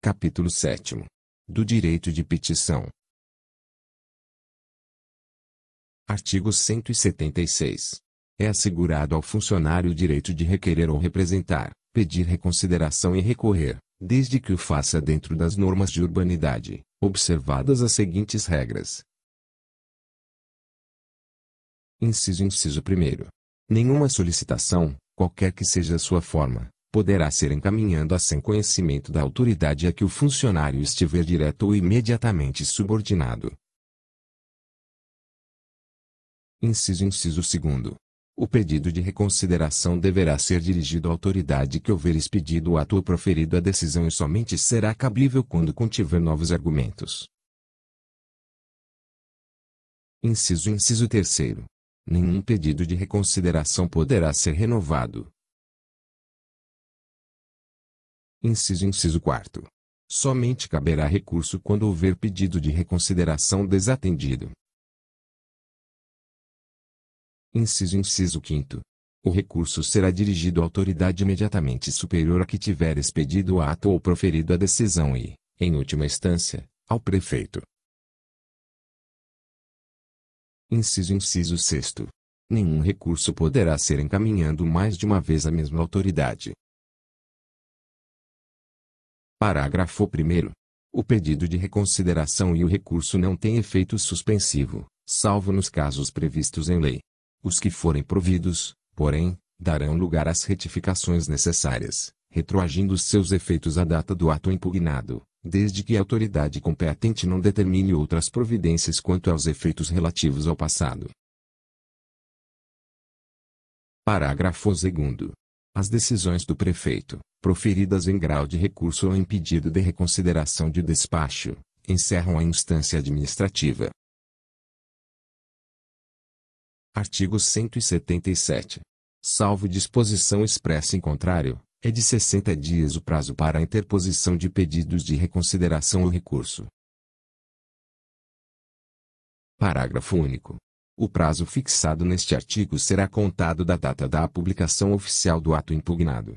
Capítulo 7 Do direito de petição. Artigo 176. É assegurado ao funcionário o direito de requerer ou representar, pedir reconsideração e recorrer, desde que o faça dentro das normas de urbanidade, observadas as seguintes regras. Inciso inciso primeiro. Nenhuma solicitação, qualquer que seja a sua forma, poderá ser encaminhando a sem conhecimento da autoridade a que o funcionário estiver direto ou imediatamente subordinado. Inciso inciso segundo. O pedido de reconsideração deverá ser dirigido à autoridade que houver expedido o ato ou proferido a decisão e somente será cabível quando contiver novos argumentos. Inciso inciso terceiro. Nenhum pedido de reconsideração poderá ser renovado, Inciso inciso 4 Somente caberá recurso quando houver pedido de reconsideração desatendido. Inciso inciso 5 O recurso será dirigido à autoridade imediatamente superior a que tiver expedido o ato ou proferido a decisão e, em última instância, ao prefeito. Inciso inciso 6 Nenhum recurso poderá ser encaminhando mais de uma vez a mesma autoridade, Parágrafo 1 O pedido de reconsideração e o recurso não têm efeito suspensivo, salvo nos casos previstos em lei. Os que forem providos, porém, darão lugar às retificações necessárias, retroagindo seus efeitos à data do ato impugnado, desde que a autoridade competente não determine outras providências quanto aos efeitos relativos ao passado. Parágrafo 2 as decisões do prefeito, proferidas em grau de recurso ou em pedido de reconsideração de despacho, encerram a instância administrativa. Artigo 177. Salvo disposição expressa em contrário, é de 60 dias o prazo para a interposição de pedidos de reconsideração ou recurso. Parágrafo único. O prazo fixado neste artigo será contado da data da publicação oficial do ato impugnado.